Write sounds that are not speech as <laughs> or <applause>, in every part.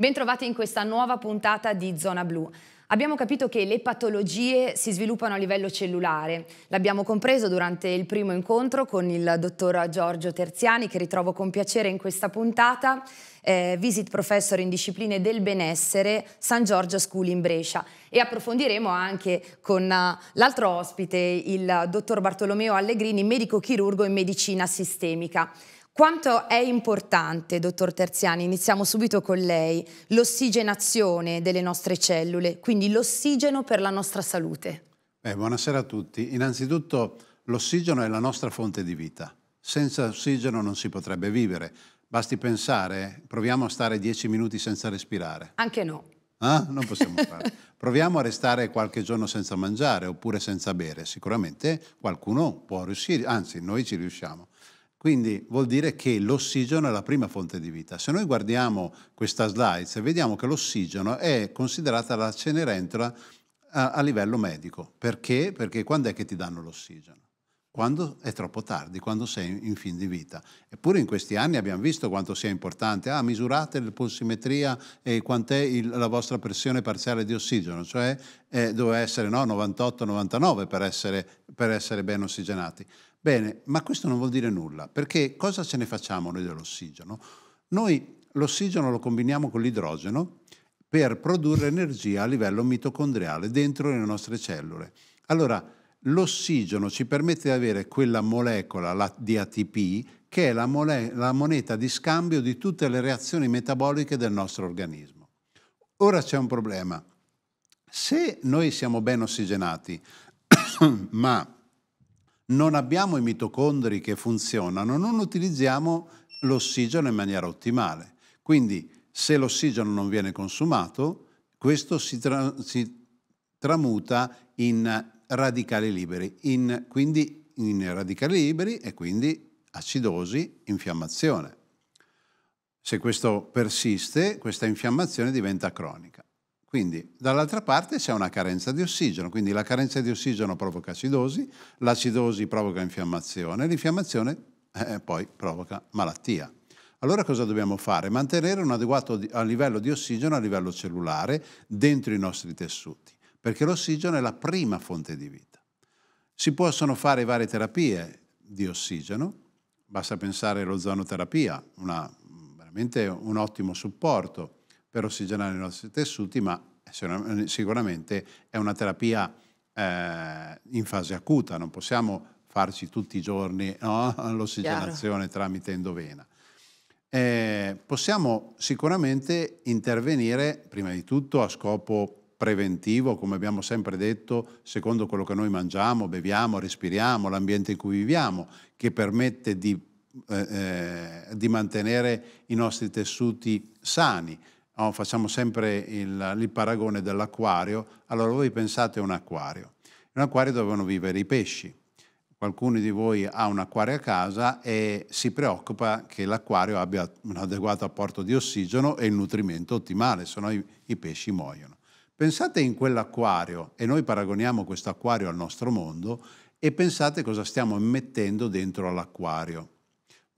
Bentrovati in questa nuova puntata di Zona Blu. Abbiamo capito che le patologie si sviluppano a livello cellulare. L'abbiamo compreso durante il primo incontro con il dottor Giorgio Terziani, che ritrovo con piacere in questa puntata, eh, visit professor in discipline del benessere San Giorgio School in Brescia. E approfondiremo anche con uh, l'altro ospite, il dottor Bartolomeo Allegrini, medico chirurgo in medicina sistemica. Quanto è importante, dottor Terziani, iniziamo subito con lei, l'ossigenazione delle nostre cellule, quindi l'ossigeno per la nostra salute? Beh, buonasera a tutti. Innanzitutto l'ossigeno è la nostra fonte di vita. Senza ossigeno non si potrebbe vivere. Basti pensare, proviamo a stare dieci minuti senza respirare. Anche no. Ah, non possiamo fare. Proviamo a restare qualche giorno senza mangiare oppure senza bere. Sicuramente qualcuno può riuscire, anzi noi ci riusciamo. Quindi vuol dire che l'ossigeno è la prima fonte di vita. Se noi guardiamo questa slide, vediamo che l'ossigeno è considerata la cenerentola a, a, livello medico. Perché? Perché quando è che ti danno l'ossigeno? Quando è troppo tardi, quando sei in, fin di vita. Eppure in questi anni abbiamo visto quanto sia importante. Ah, misurate la polsimetria e quant'è il, la vostra pressione parziale di ossigeno, cioè eh, doveva essere no, 98-99 per per essere ben ossigenati. Bene, ma questo non vuol dire nulla, perché cosa ce ne facciamo noi dell'ossigeno? Noi l'ossigeno lo combiniamo con l'idrogeno per produrre energia a livello mitocondriale dentro le nostre cellule. Allora, l'ossigeno ci permette di avere quella molecola la, di ATP che è la, mole, la moneta di scambio di tutte le reazioni metaboliche del nostro organismo. Ora c'è un problema. Se noi siamo ben ossigenati, <coughs> ma non abbiamo i mitocondri che funzionano, non utilizziamo l'ossigeno in maniera ottimale. Quindi se l'ossigeno non viene consumato, questo si, tra si tramuta in radicali liberi, in, quindi in radicali liberi e quindi acidosi, infiammazione. Se questo persiste, questa infiammazione diventa cronica. Quindi dall'altra parte c'è una carenza di ossigeno, quindi la carenza di ossigeno provoca acidosi, l'acidosi provoca infiammazione, l'infiammazione eh, poi provoca malattia. Allora cosa dobbiamo fare? Mantenere un adeguato livello di ossigeno a livello cellulare dentro i nostri tessuti, perché l'ossigeno è la prima fonte di vita. Si possono fare varie terapie di ossigeno, basta pensare all'ozonoterapia, una, veramente un ottimo supporto per ossigenare i nostri tessuti, ma sicuramente è una terapia eh, in fase acuta, non possiamo farci tutti i giorni no? <laughs> l'ossigenazione tramite endovena. Eh, possiamo sicuramente intervenire prima di tutto a scopo preventivo, come abbiamo sempre detto, secondo quello che noi mangiamo, beviamo, respiriamo, l'ambiente in cui viviamo, che permette di, eh, eh di mantenere i nostri tessuti sani oh, facciamo sempre il, il paragone dell'acquario, allora voi pensate a un acquario. un acquario dovevano vivere i pesci. Qualcuno di voi ha un acquario a casa e si preoccupa che l'acquario abbia un adeguato apporto di ossigeno e il nutrimento ottimale, se no i, i pesci muoiono. Pensate in quell'acquario, e noi paragoniamo questo acquario al nostro mondo, e pensate cosa stiamo mettendo dentro all'acquario.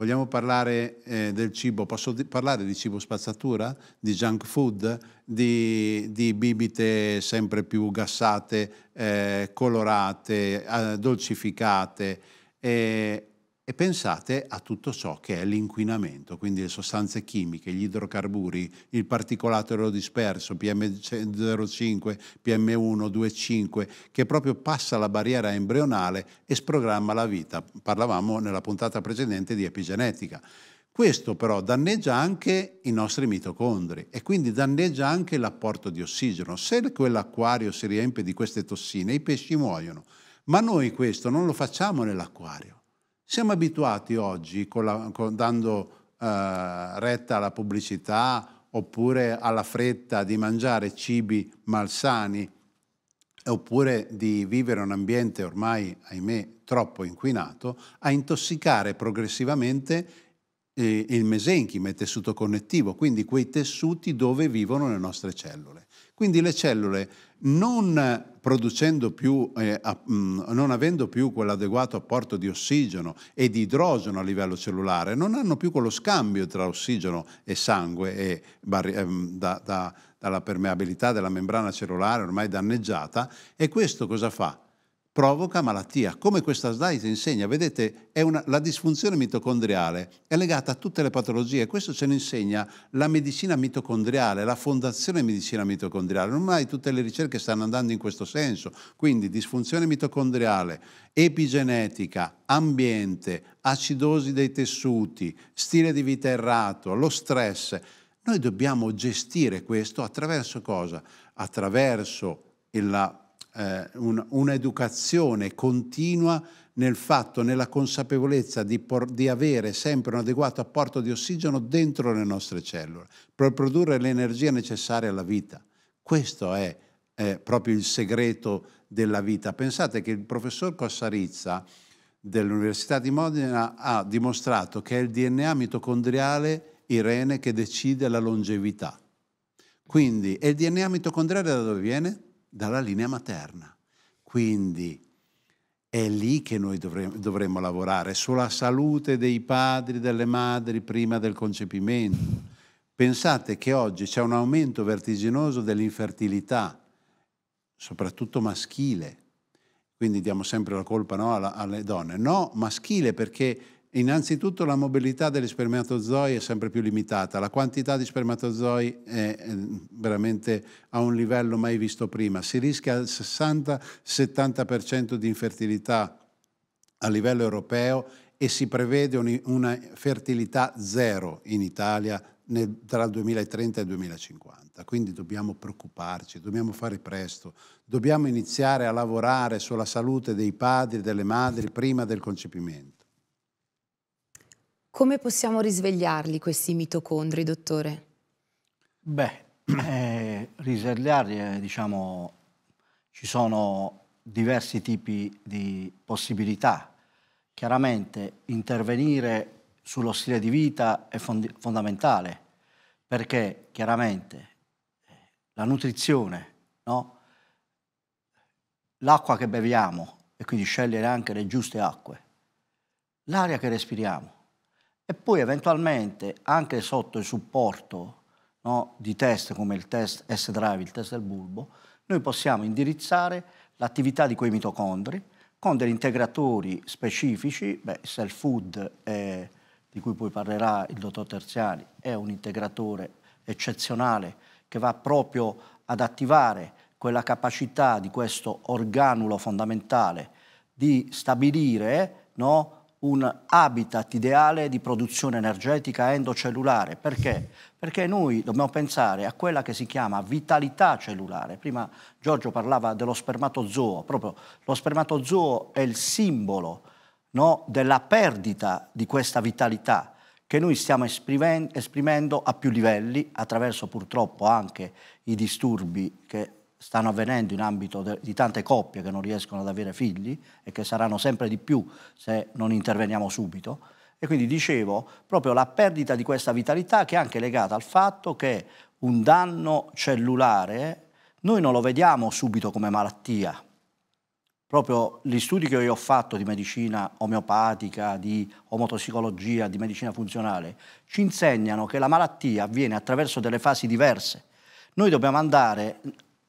Vogliamo parlare eh, del cibo? Posso di- parlare di cibo spazzatura, di junk food, di, di bibite sempre più gassate, eh, colorate, eh, dolcificate? E pensate a tutto ciò che è l'inquinamento, quindi le sostanze chimiche, gli idrocarburi, il particolato aerodisperso, PM05, PM125, che proprio passa la barriera embrionale e sprogramma la vita. Parlavamo nella puntata precedente di epigenetica. Questo però danneggia anche i nostri mitocondri e quindi danneggia anche l'apporto di ossigeno. Se quell'acquario si riempie di queste tossine, i pesci muoiono. Ma noi questo non lo facciamo nell'acquario. Siamo abituati oggi, con la, con, dando eh, retta alla pubblicità oppure alla fretta di mangiare cibi malsani, oppure di vivere un ambiente ormai, ahimè, troppo inquinato, a intossicare progressivamente eh, il mesenchima, il tessuto connettivo, quindi quei tessuti dove vivono le nostre cellule. Quindi le cellule non producendo più, eh, a, mh, mm, non avendo più quell'adeguato apporto di ossigeno e di idrogeno a livello cellulare, non hanno più quello scambio tra ossigeno e sangue e ehm, da, da, dalla permeabilità della membrana cellulare ormai danneggiata e questo cosa fa? provoca malattia, come questa slide insegna. Vedete, una, la disfunzione mitocondriale è legata a tutte le patologie. Questo ce lo insegna la medicina mitocondriale, la fondazione medicina mitocondriale. Ormai tutte le ricerche stanno andando in questo senso. Quindi disfunzione mitocondriale, epigenetica, ambiente, acidosi dei tessuti, stile di vita errato, lo stress. Noi dobbiamo gestire questo attraverso cosa? Attraverso la eh, un, un'educazione continua nel fatto, nella consapevolezza di, por- di, avere sempre un adeguato apporto di ossigeno dentro le nostre cellule per produrre l'energia necessaria alla vita. Questo è eh, proprio il segreto della vita. Pensate che il professor Cossarizza dell'Università di Modena ha dimostrato che è il DNA mitocondriale Irene che decide la longevità. Quindi, e il DNA mitocondriale da dove viene? dalla linea materna. Quindi è lì che noi dovremmo, dovremmo lavorare, sulla salute dei padri delle madri prima del concepimento. Pensate che oggi c'è un aumento vertiginoso dell'infertilità, soprattutto maschile. Quindi diamo sempre la colpa no, alle donne. No, maschile perché Innanzitutto la mobilità degli spermatozoi è sempre più limitata, la quantità di spermatozoi è veramente a un livello mai visto prima, si rischia il 60-70% di infertilità a livello europeo e si prevede una fertilità zero in Italia nel, tra il 2030 e il 2050. Quindi dobbiamo preoccuparci, dobbiamo fare presto, dobbiamo iniziare a lavorare sulla salute dei padri e delle madri prima del concepimento. Come possiamo risvegliarli questi mitocondri, dottore? Beh, <clears throat> eh, risvegliarli, eh, diciamo, ci sono diversi tipi di possibilità. Chiaramente intervenire sullo stile di vita è fondamentale perché chiaramente eh, la nutrizione, no? l'acqua che beviamo e quindi scegliere anche le giuste acque, l'aria che respiriamo, e poi eventualmente anche sotto il supporto no, di test come il test S-Drive, il test del bulbo, noi possiamo indirizzare l'attività di quei mitocondri con degli integratori specifici, beh, Cell Food è, di cui poi parlerà il dottor Terziani, è un integratore eccezionale che va proprio ad attivare quella capacità di questo organulo fondamentale di stabilire no, un habitat ideale di produzione energetica endocellulare. Perché? Perché noi dobbiamo pensare a quella che si chiama vitalità cellulare. Prima Giorgio parlava dello spermatozoo, proprio lo spermatozoo è il simbolo no, della perdita di questa vitalità che noi stiamo esprimendo a più livelli, attraverso purtroppo anche i disturbi che stanno avvenendo in ambito de, di tante coppie che non riescono ad avere figli e che saranno sempre di più se non interveniamo subito. E quindi dicevo proprio la perdita di questa vitalità che è anche legata al fatto che un danno cellulare noi non lo vediamo subito come malattia. Proprio gli studi che io ho fatto di medicina omeopatica, di omotossicologia, di medicina funzionale, ci insegnano che la malattia avviene attraverso delle fasi diverse. Noi dobbiamo andare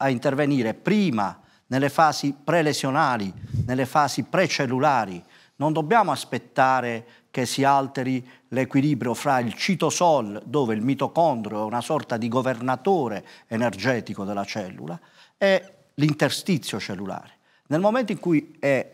a intervenire prima nelle fasi prelesionali, nelle fasi precellulari. Non dobbiamo aspettare che si alteri l'equilibrio fra il citosol, dove il mitocondrio è una sorta di governatore energetico della cellula, e l'interstizio cellulare. Nel momento in cui è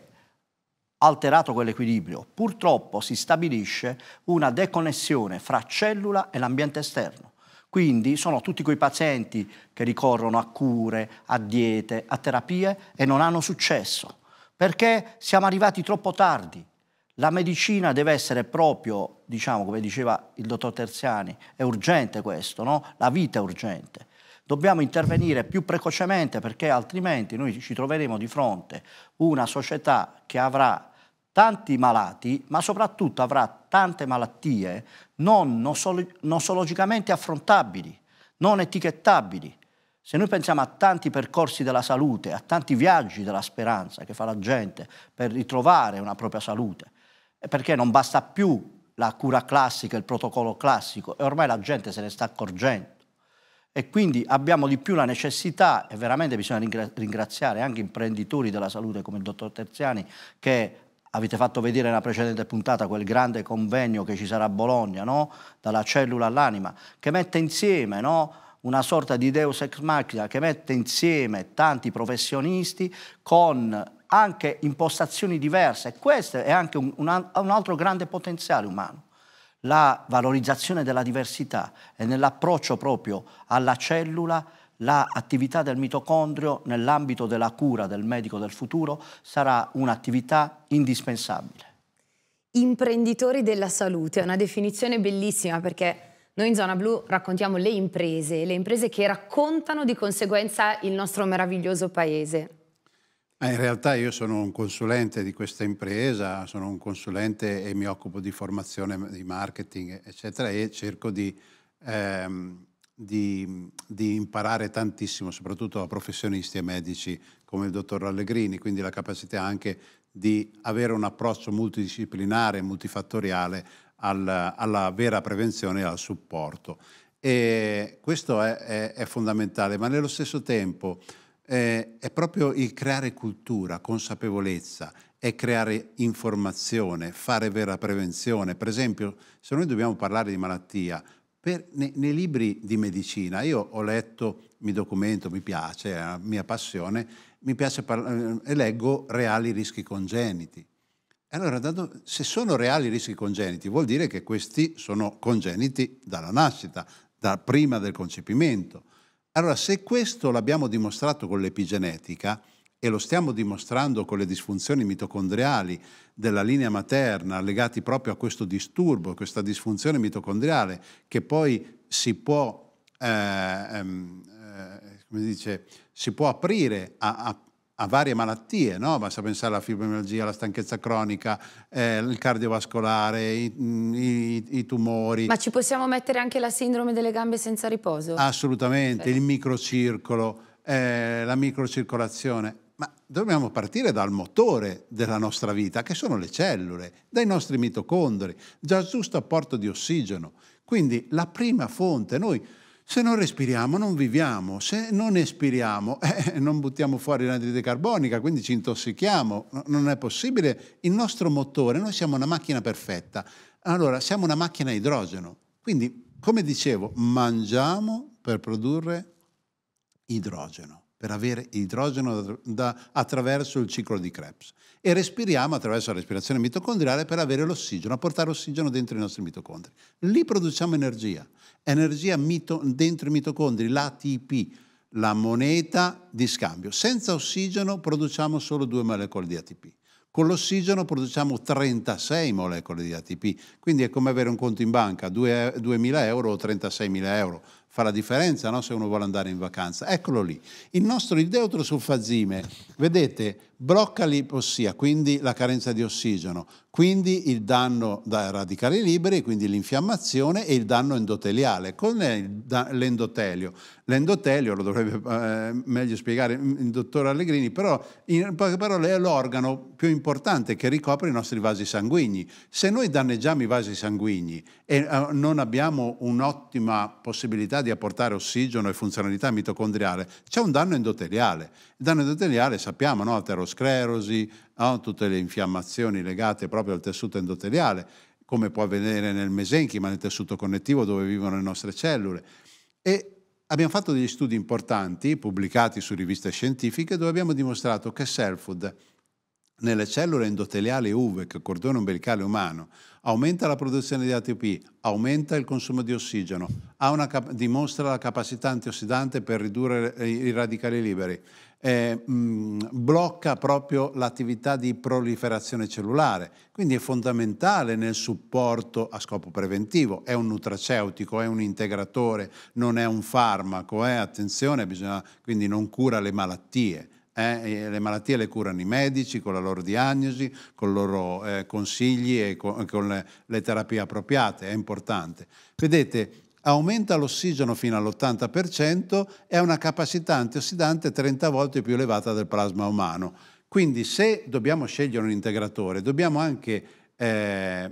alterato quell'equilibrio, purtroppo si stabilisce una deconnessione fra cellula e l'ambiente esterno. Quindi sono tutti quei pazienti che ricorrono a cure, a diete, a terapie e non hanno successo, perché siamo arrivati troppo tardi. La medicina deve essere proprio, diciamo, come diceva il dottor Terziani, è urgente questo, no? La vita è urgente. Dobbiamo intervenire più precocemente perché altrimenti noi ci troveremo di fronte una società che avrà tanti malati, ma soprattutto avrà tante malattie non nosologicamente affrontabili, non etichettabili. Se noi pensiamo a tanti percorsi della salute, a tanti viaggi della speranza che fa la gente per ritrovare una propria salute, eh, perché non basta più la cura classica, il protocollo classico, e ormai la gente se ne sta accorgendo. E quindi abbiamo di più la necessità, e veramente bisogna ringraziare anche imprenditori della salute come il dottor Terziani, che Avete fatto vedere nella precedente puntata quel grande convegno che ci sarà a Bologna, no? dalla cellula all'anima, che mette insieme no? una sorta di deus ex machina, che mette insieme tanti professionisti con anche impostazioni diverse. questo è anche un, un, un altro grande potenziale umano la valorizzazione della diversità e nell'approccio proprio alla cellula l'attività del mitocondrio nell'ambito della cura del medico del futuro sarà un'attività indispensabile. Imprenditori della salute è una definizione bellissima perché noi in Zona Blu raccontiamo le imprese, le imprese che raccontano di conseguenza il nostro meraviglioso paese. In realtà io sono un consulente di questa impresa, sono un consulente e mi occupo di formazione, di marketing, eccetera, e cerco di ehm, di, di, imparare tantissimo, soprattutto da professionisti e medici come il dottor Allegrini, quindi la capacità anche di avere un approccio multidisciplinare, multifattoriale al, alla vera prevenzione e al supporto. E questo è, è, è, fondamentale, ma nello stesso tempo eh, è proprio il creare cultura, consapevolezza, è creare informazione, fare vera prevenzione. Per esempio, se noi dobbiamo parlare di malattia, per, nei, nei, libri di medicina, io ho letto, mi documento, mi piace, è la mia passione, mi piace parla- eh, e leggo reali rischi congeniti. Allora, se sono reali rischi congeniti, vuol dire che questi sono congeniti dalla nascita, da prima del concepimento. Allora, se questo l'abbiamo dimostrato con l'epigenetica, e lo stiamo dimostrando con le disfunzioni mitocondriali della linea materna legati proprio a questo disturbo, questa disfunzione mitocondriale che poi si può, eh, ehm, eh, dice, si può aprire a, a a varie malattie, no? basta pensare alla fibromialgia, alla stanchezza cronica, eh, il cardiovascolare, i, i, i, tumori. Ma ci possiamo mettere anche la sindrome delle gambe senza riposo? Assolutamente, Perfetto. il microcircolo, eh, la microcircolazione ma dobbiamo partire dal motore della nostra vita, che sono le cellule, dai nostri mitocondri, dal giusto apporto di ossigeno. Quindi la prima fonte, noi se non respiriamo non viviamo, se non espiriamo <laughs> eh, non buttiamo fuori l'anidride carbonica, quindi ci intossichiamo, non è possibile. Il nostro motore, noi siamo una macchina perfetta, allora siamo una macchina a idrogeno, quindi come dicevo mangiamo per produrre idrogeno per avere idrogeno da, attraverso il ciclo di Krebs e respiriamo attraverso la respirazione mitocondriale per avere l'ossigeno, a portare ossigeno dentro i nostri mitocondri. Lì produciamo energia, energia mito, dentro i mitocondri, l'ATP, la moneta di scambio. Senza ossigeno produciamo solo due molecole di ATP. Con l'ossigeno produciamo 36 molecole di ATP, quindi è come avere un conto in banca, 2, 2.000 euro o 36.000 euro fa la differenza no? se uno vuole andare in vacanza. Eccolo lì. Il nostro sul sulfazime, vedete, blocca l'ipossia, quindi la carenza di ossigeno, quindi il danno da radicali liberi, quindi l'infiammazione e il danno endoteliale. Cos'è l'endotelio? L'endotelio lo dovrebbe eh, meglio spiegare il dottor Allegrini, però in poche parole è l'organo più importante che ricopre i nostri vasi sanguigni. Se noi danneggiamo i vasi sanguigni e eh, non abbiamo un'ottima possibilità di apportare ossigeno e funzionalità mitocondriale, c'è un danno endoteliale. Il danno endoteliale sappiamo, no? aterosclerosi, no? tutte le infiammazioni legate proprio al tessuto endoteliale, come può avvenire nel mesenchima, nel tessuto connettivo dove vivono le nostre cellule. E abbiamo fatto degli studi importanti pubblicati su riviste scientifiche dove abbiamo dimostrato che Selfood nelle cellule endoteliali UV, che cordone umbilicale umano, aumenta la produzione di ATP, aumenta il consumo di ossigeno, una, dimostra la capacità antiossidante per ridurre i radicali liberi, eh, mh, blocca proprio l'attività di proliferazione cellulare, quindi è fondamentale nel supporto a scopo preventivo, è un nutraceutico, è un integratore, non è un farmaco, eh? attenzione, bisogna, quindi non cura le malattie eh, eh, le malattie le curano i medici con la loro diagnosi, con i loro eh, consigli e con, eh, con le, le, terapie appropriate, è importante. Vedete, aumenta l'ossigeno fino all'80% e ha una capacità antiossidante 30 volte più elevata del plasma umano. Quindi se dobbiamo scegliere un integratore, dobbiamo anche eh,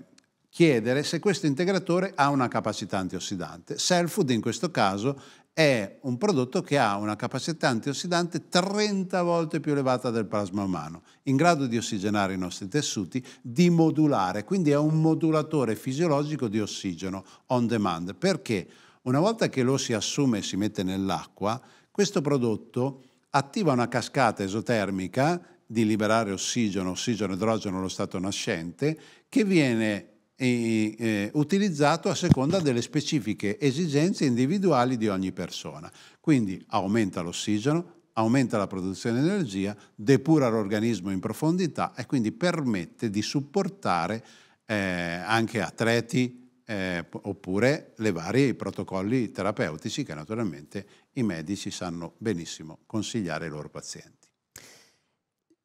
chiedere se questo integratore ha una capacità antiossidante. Selfood in questo caso è un prodotto che ha una capacità antiossidante 30 volte più elevata del plasma umano, in grado di ossigenare i nostri tessuti, di modulare, quindi è un modulatore fisiologico di ossigeno on demand, perché una volta che lo si assume e si mette nell'acqua, questo prodotto attiva una cascata esotermica di liberare ossigeno, ossigeno e idrogeno allo stato nascente, che viene eh, utilizzato a seconda delle specifiche esigenze individuali di ogni persona. Quindi aumenta l'ossigeno, aumenta la produzione di energia, depura l'organismo in profondità e quindi permette di supportare eh, anche atleti eh, oppure le vari protocolli terapeutici che naturalmente i medici sanno benissimo consigliare ai loro pazienti.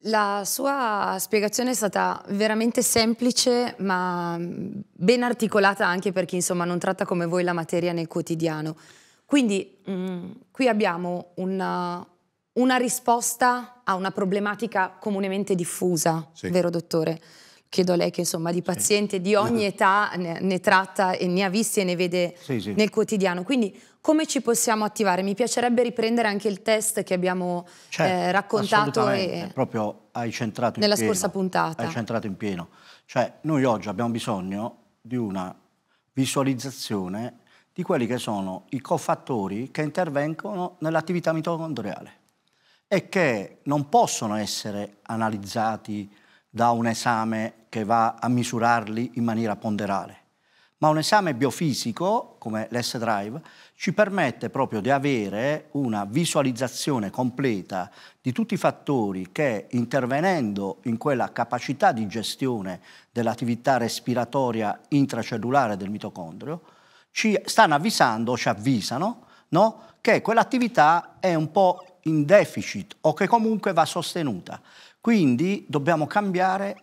La sua spiegazione è stata veramente semplice ma mm, ben articolata anche per chi insomma non tratta come voi la materia nel quotidiano. Quindi mh, mm, qui abbiamo una, una risposta a una problematica comunemente diffusa, sì. vero dottore? chiedo a lei che insomma di paziente sì. di ogni età ne, ne, tratta e ne ha visti e ne vede sì, sì. nel quotidiano. Quindi come ci possiamo attivare? Mi piacerebbe riprendere anche il test che abbiamo certo, eh, raccontato. E, proprio hai centrato nella in pieno, scorsa puntata. Hai centrato in pieno. Cioè noi oggi abbiamo bisogno di una visualizzazione di quelli che sono i cofattori che intervengono nell'attività mitocondriale e che non possono essere analizzati da un esame che va a misurarli in maniera ponderale, ma un esame biofisico come l'S-Drive ci permette proprio di avere una visualizzazione completa di tutti i fattori che intervenendo in quella capacità di gestione dell'attività respiratoria intracellulare del mitocondrio ci stanno avvisando, ci avvisano, no? che quell'attività è un po' in deficit o che comunque va sostenuta. Quindi dobbiamo cambiare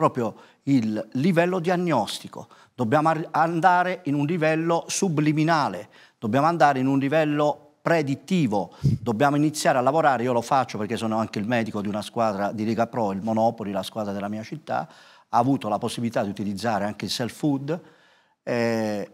proprio il livello diagnostico, dobbiamo andare in un livello subliminale, dobbiamo andare in un livello predittivo, dobbiamo iniziare a lavorare, io lo faccio perché sono anche il medico di una squadra di Lega Pro, il Monopoli, la squadra della mia città, ha avuto la possibilità di utilizzare anche il self-food. Eh,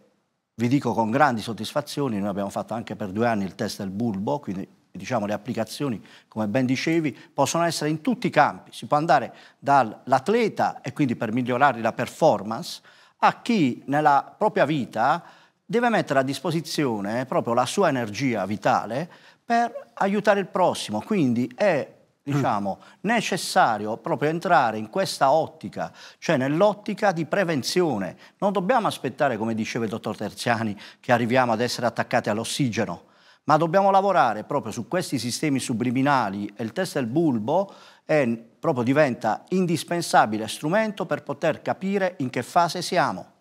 vi dico con grandi soddisfazioni, noi abbiamo fatto anche per due anni il test del bulbo, quindi diciamo, le applicazioni, come ben dicevi, possono essere in tutti i campi. Si può andare dall'atleta, e quindi per migliorare la performance, a chi nella propria vita deve mettere a disposizione proprio la sua energia vitale per aiutare il prossimo. Quindi è diciamo, mm. necessario proprio entrare in questa ottica, cioè nell'ottica di prevenzione. Non dobbiamo aspettare, come diceva il dottor Terziani, che arriviamo ad essere attaccati all'ossigeno ma dobbiamo lavorare proprio su questi sistemi subliminali e il test del bulbo è, proprio diventa indispensabile strumento per poter capire in che fase siamo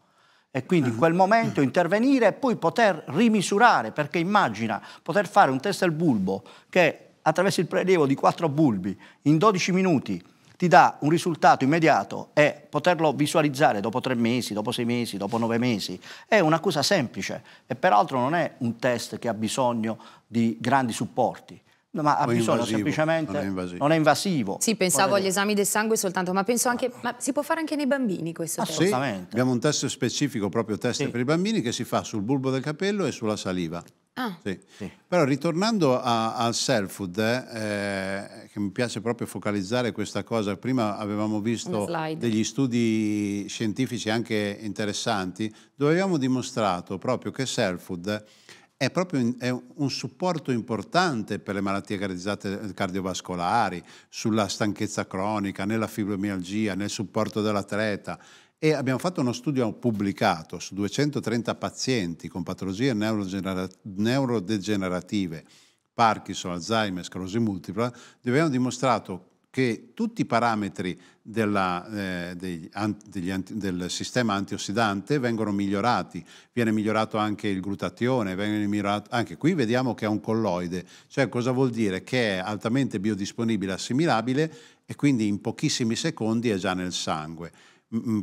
e quindi in quel ah. momento intervenire e poi poter rimisurare, perché immagina poter fare un test del bulbo che attraverso il prelievo di quattro bulbi in 12 minuti ti dà un risultato immediato e poterlo visualizzare dopo tre mesi, dopo sei mesi, dopo nove mesi, è una cosa semplice e peraltro non è un test che ha bisogno di grandi supporti. Ma ha bisogno invasivo, semplicemente. Non è, invasivo. non è invasivo. Sì, pensavo Poi agli esami del sangue soltanto, ma penso anche. Ma si può fare anche nei bambini questo Assolutamente. Sì, abbiamo un test specifico, proprio test sì. per i bambini, che si fa sul bulbo del capello e sulla saliva. Ah. Sì. Sì. Però ritornando a, al self-food, eh, eh, che mi piace proprio focalizzare questa cosa, prima avevamo visto degli studi scientifici anche interessanti, dove abbiamo dimostrato proprio che self-food è proprio in, è un supporto importante per le malattie eh, cardiovascolari, sulla stanchezza cronica, nella fibromialgia, nel supporto dell'atleta e abbiamo fatto uno studio pubblicato su 230 pazienti con patologie neurodegenerative, Parkinson, Alzheimer, sclerosi multipla, dove abbiamo dimostrato che tutti i parametri della, eh, degli, degli, del sistema antiossidante vengono migliorati, viene migliorato anche il glutatione, migliorato, anche qui vediamo che è un colloide, cioè cosa vuol dire? Che è altamente biodisponibile, assimilabile e quindi in pochissimi secondi è già nel sangue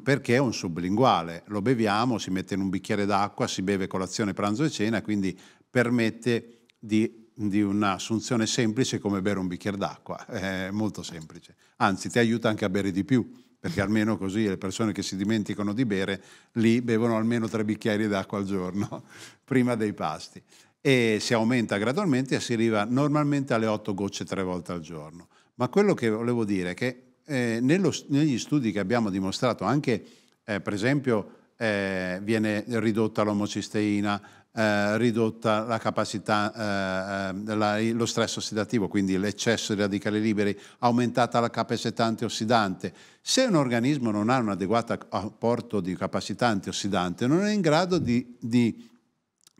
perché è un sublinguale, lo beviamo, si mette in un bicchiere d'acqua, si beve colazione, pranzo e cena, quindi permette di, di un'assunzione semplice come bere un bicchiere d'acqua, <laughs> è molto semplice, anzi ti aiuta anche a bere di più, perché almeno così le persone che si dimenticano di bere lì bevono almeno tre bicchieri d'acqua al giorno <laughs> prima dei pasti e si aumenta gradualmente e si arriva normalmente alle otto gocce tre volte al giorno. Ma quello che volevo dire è che eh, nello, negli studi che abbiamo dimostrato, anche eh, per esempio eh, viene ridotta l'omocisteina, eh, ridotta la capacità, eh, eh, la, lo stress ossidativo, quindi l'eccesso di radicali liberi, aumentata la capacità antiossidante. Se un organismo non ha un adeguato apporto di capacità antiossidante, non è in grado di, di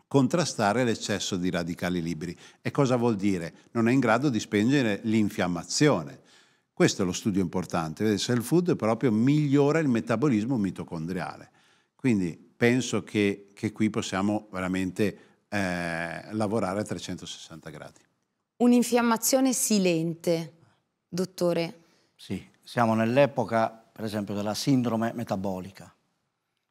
contrastare l'eccesso di radicali liberi. E cosa vuol dire? Non è in grado di spengere l'infiammazione. Questo è lo studio importante. Il self food proprio migliora il metabolismo mitocondriale. Quindi penso che, che qui possiamo veramente eh, lavorare a 360 gradi. Un'infiammazione silente, dottore. Sì, siamo nell'epoca, per esempio, della sindrome metabolica.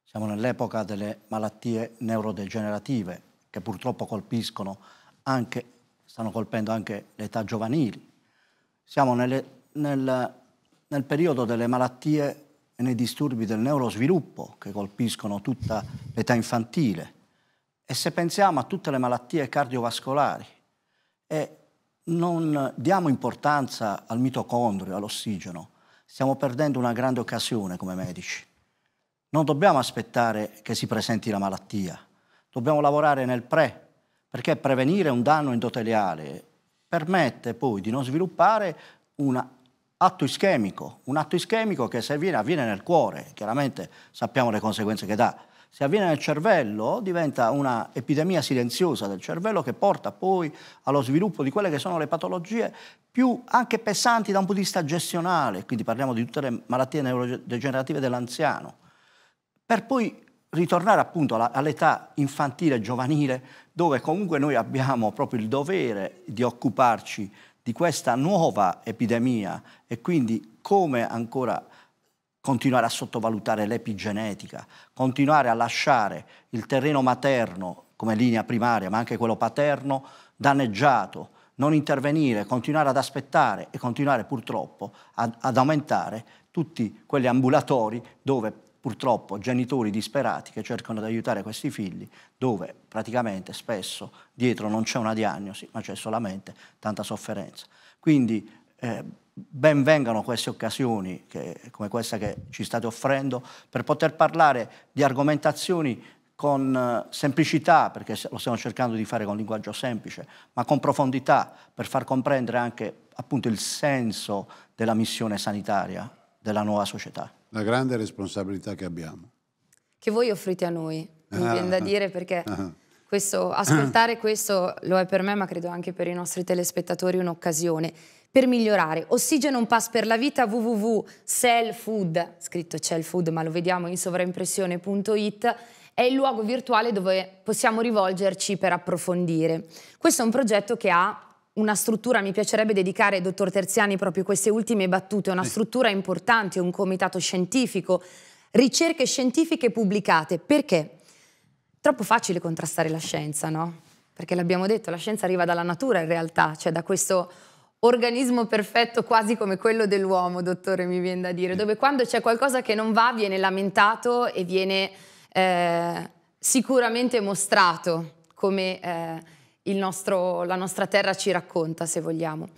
Siamo nell'epoca delle malattie neurodegenerative che purtroppo colpiscono anche, stanno colpendo anche l'età giovanile. Siamo nelle nel, nel periodo delle malattie e nei disturbi del neurosviluppo che colpiscono tutta l'età infantile. E se pensiamo a tutte le malattie cardiovascolari e non diamo importanza al mitocondrio, all'ossigeno, stiamo perdendo una grande occasione come medici. Non dobbiamo aspettare che si presenti la malattia, dobbiamo lavorare nel pre, perché prevenire un danno endoteliale permette poi di non sviluppare una atto ischemico, un atto ischemico che se avviene avviene nel cuore, chiaramente sappiamo le conseguenze che dà. Se avviene nel cervello diventa una epidemia silenziosa del cervello che porta poi allo sviluppo di quelle che sono le patologie più anche pesanti da un punto di vista gestionale, quindi parliamo di tutte le malattie neurodegenerative dell'anziano, per poi ritornare appunto all'età infantile giovanile dove comunque noi abbiamo proprio il dovere di occuparci di questa nuova epidemia e quindi come ancora continuare a sottovalutare l'epigenetica, continuare a lasciare il terreno materno come linea primaria, ma anche quello paterno, danneggiato, non intervenire, continuare ad aspettare e continuare purtroppo ad, ad aumentare tutti quegli ambulatori dove purtroppo genitori disperati che cercano di aiutare questi figli, dove praticamente spesso dietro non c'è una diagnosi, ma c'è solamente tanta sofferenza. Quindi eh, ben vengano queste occasioni che, come questa che ci state offrendo per poter parlare di argomentazioni con eh, semplicità, perché lo stiamo cercando di fare con linguaggio semplice, ma con profondità per far comprendere anche appunto il senso della missione sanitaria della nuova società la grande responsabilità che abbiamo. Che voi offrite a noi, ah, mi viene da dire perché ah, questo, ascoltare ah, questo lo è per me, ma credo anche per i nostri telespettatori un'occasione per migliorare. Ossigeno un pass per la vita www.cellfood, scritto cellfood ma lo vediamo in sovraimpressione.it, è il luogo virtuale dove possiamo rivolgerci per approfondire. Questo è un progetto che ha una struttura, mi piacerebbe dedicare, dottor Terziani, proprio queste ultime battute, una sì. struttura importante, un comitato scientifico, ricerche scientifiche pubblicate, perché troppo facile contrastare la scienza, no? Perché l'abbiamo detto, la scienza arriva dalla natura in realtà, cioè da questo organismo perfetto quasi come quello dell'uomo, dottore, mi viene da dire, dove quando c'è qualcosa che non va viene lamentato e viene eh, sicuramente mostrato come... Eh, nostro, la nostra terra ci racconta, se vogliamo.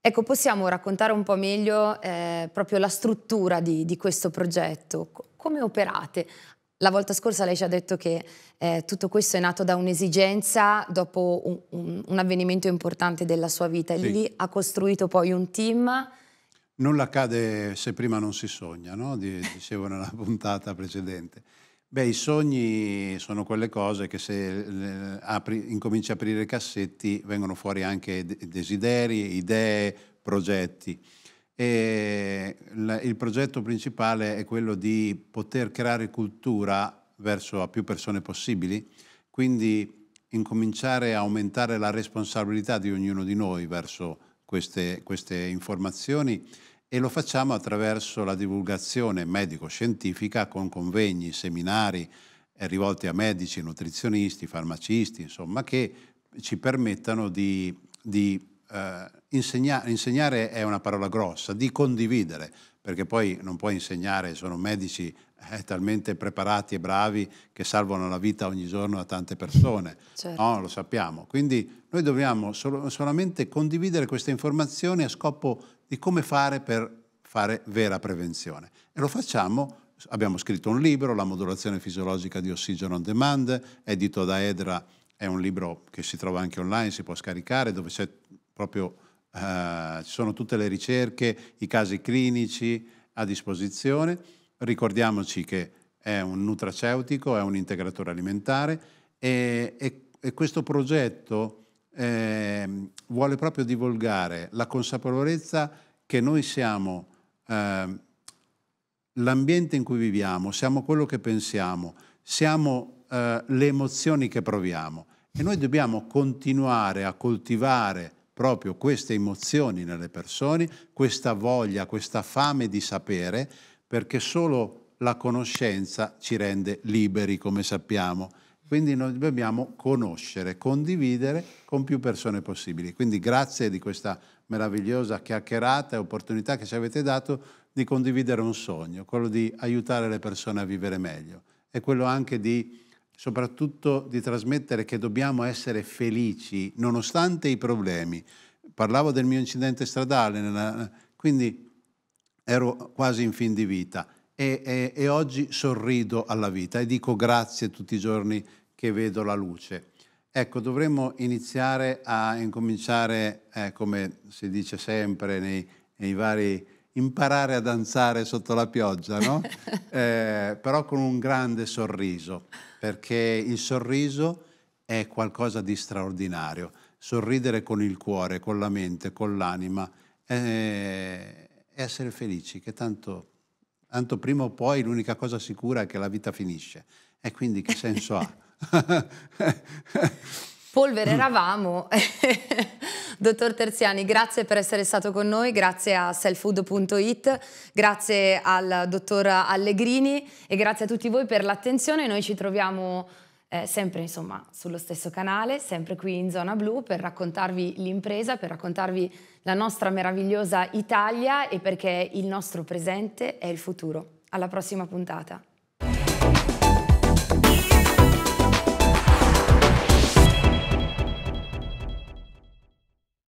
Ecco, possiamo raccontare un po' meglio eh, proprio la struttura di, di questo progetto, come operate? La volta scorsa lei ci ha detto che eh, tutto questo è nato da un'esigenza dopo un, un, un, avvenimento importante della sua vita. Sì. Lì ha costruito poi un team. Nulla accade se prima non si sogna, no? Dicevo nella <laughs> puntata precedente. Beh, i sogni sono quelle cose che se apri, incominci a aprire i cassetti vengono fuori anche desideri, idee, progetti. E il progetto principale è quello di poter creare cultura verso a più persone possibili, quindi incominciare a aumentare la responsabilità di ognuno di noi verso queste, queste informazioni e lo facciamo attraverso la divulgazione medico-scientifica con convegni, seminari eh, rivolti a medici, nutrizionisti, farmacisti, insomma, che ci permettano di, di eh, insegna insegnare, è una parola grossa, di condividere, perché poi non puoi insegnare, sono medici eh, talmente preparati e bravi che salvano la vita ogni giorno a tante persone, certo. no? lo sappiamo. Quindi noi dobbiamo sol solamente condividere queste informazioni a scopo di come fare per fare vera prevenzione. E lo facciamo abbiamo scritto un libro, La modulazione fisiologica di ossigeno on demand, edito da Edra, è un libro che si trova anche online, si può scaricare, dove c'è proprio eh, ci sono tutte le ricerche, i casi clinici a disposizione. Ricordiamoci che è un nutraceutico, è un integratore alimentare e, e, e questo progetto eh, vuole proprio divulgare la consapevolezza che noi siamo eh, l'ambiente in cui viviamo, siamo quello che pensiamo, siamo eh, le emozioni che proviamo e noi dobbiamo continuare a coltivare proprio queste emozioni nelle persone, questa voglia, questa fame di sapere, perché solo la conoscenza ci rende liberi, come sappiamo. Quindi noi dobbiamo conoscere, condividere con più persone possibili. Quindi grazie di questa meravigliosa chiacchierata e opportunità che ci avete dato di condividere un sogno, quello di aiutare le persone a vivere meglio e quello anche di soprattutto di trasmettere che dobbiamo essere felici nonostante i problemi. Parlavo del mio incidente stradale, nella, quindi ero quasi in fin di vita e, e, e oggi sorrido alla vita e dico grazie tutti i giorni che vedo la luce. Ecco, dovremmo iniziare a incominciare, eh, come si dice sempre nei, nei vari imparare a danzare sotto la pioggia, no? <laughs> eh, però con un grande sorriso, perché il sorriso è qualcosa di straordinario. Sorridere con il cuore, con la mente, con l'anima, eh, essere felici, che tanto, tanto prima o poi l'unica cosa sicura è che la vita finisce. E quindi che senso ha? <laughs> <laughs> Polvere eravamo. Dottor Terziani, grazie per essere stato con noi, grazie a selfood.it, grazie al dottor Allegrini e grazie a tutti voi per l'attenzione. Noi ci troviamo eh, sempre insomma sullo stesso canale, sempre qui in Zona Blu per raccontarvi l'impresa, per raccontarvi la nostra meravigliosa Italia e perché il nostro presente è il futuro. Alla prossima puntata.